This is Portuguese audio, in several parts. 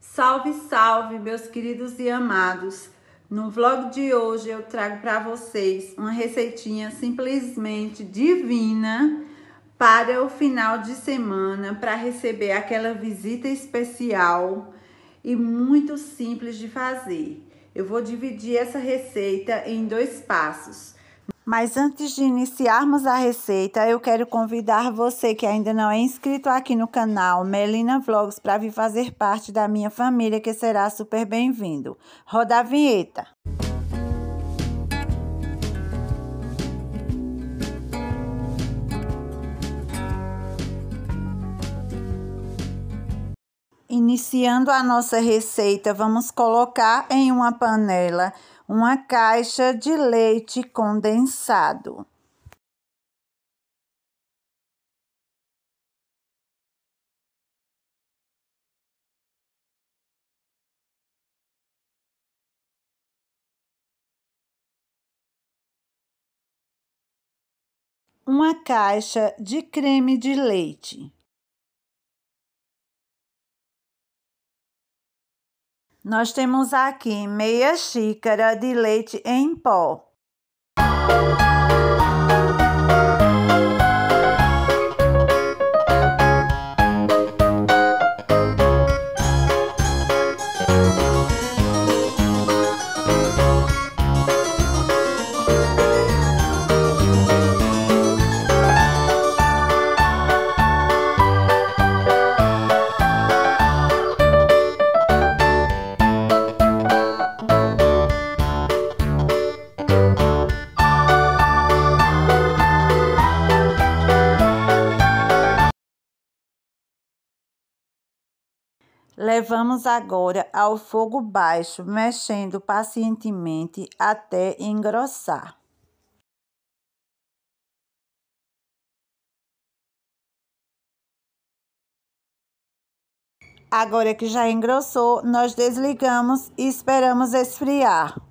Salve, salve, meus queridos e amados. No vlog de hoje eu trago para vocês uma receitinha simplesmente divina para o final de semana, para receber aquela visita especial e muito simples de fazer. Eu vou dividir essa receita em dois passos. Mas antes de iniciarmos a receita, eu quero convidar você que ainda não é inscrito aqui no canal Melina Vlogs para vir fazer parte da minha família que será super bem-vindo. Roda a vinheta! Iniciando a nossa receita, vamos colocar em uma panela uma caixa de leite condensado. Uma caixa de creme de leite. Nós temos aqui meia xícara de leite em pó, Levamos agora ao fogo baixo, mexendo pacientemente até engrossar. Agora que já engrossou, nós desligamos e esperamos esfriar.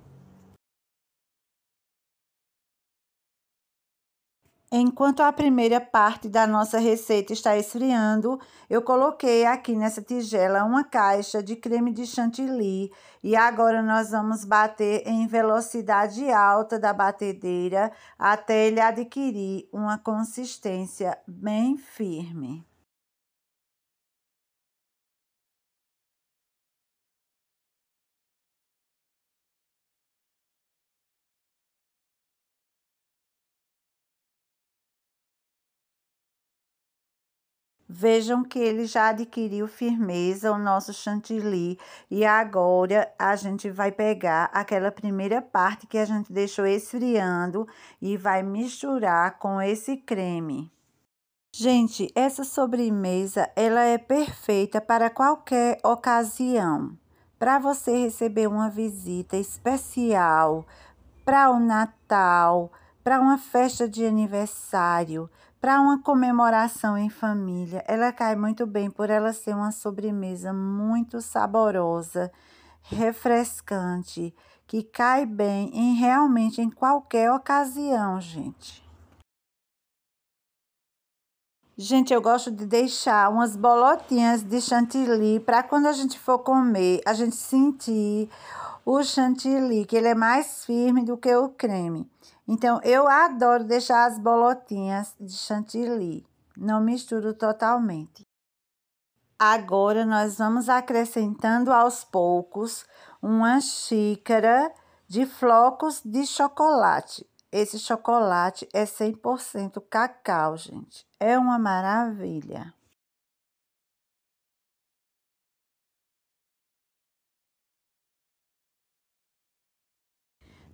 Enquanto a primeira parte da nossa receita está esfriando, eu coloquei aqui nessa tigela uma caixa de creme de chantilly e agora nós vamos bater em velocidade alta da batedeira até ele adquirir uma consistência bem firme. Vejam que ele já adquiriu firmeza o nosso chantilly e agora a gente vai pegar aquela primeira parte que a gente deixou esfriando e vai misturar com esse creme. Gente, essa sobremesa ela é perfeita para qualquer ocasião. Para você receber uma visita especial, para o Natal, para uma festa de aniversário, para uma comemoração em família. Ela cai muito bem por ela ser uma sobremesa muito saborosa, refrescante, que cai bem em realmente em qualquer ocasião, gente. Gente, eu gosto de deixar umas bolotinhas de chantilly para quando a gente for comer, a gente sentir o chantilly, que ele é mais firme do que o creme. Então, eu adoro deixar as bolotinhas de chantilly. Não misturo totalmente. Agora, nós vamos acrescentando aos poucos uma xícara de flocos de chocolate. Esse chocolate é 100% cacau, gente. É uma maravilha.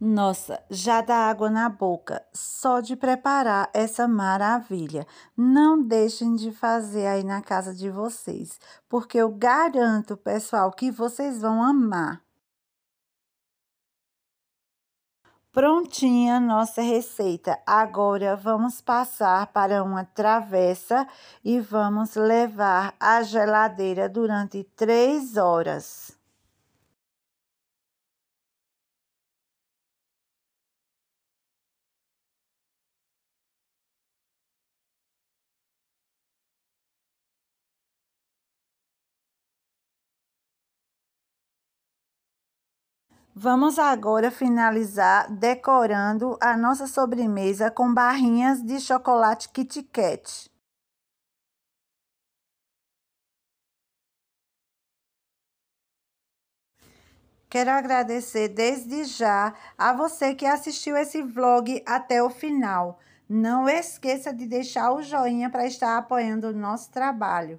Nossa, já dá água na boca só de preparar essa maravilha. Não deixem de fazer aí na casa de vocês, porque eu garanto, pessoal, que vocês vão amar. Prontinha nossa receita. Agora vamos passar para uma travessa e vamos levar à geladeira durante três horas. Vamos agora finalizar decorando a nossa sobremesa com barrinhas de chocolate Kit Kat. Quero agradecer desde já a você que assistiu esse vlog até o final. Não esqueça de deixar o joinha para estar apoiando o nosso trabalho.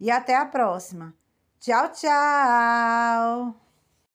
E até a próxima. Tchau, tchau!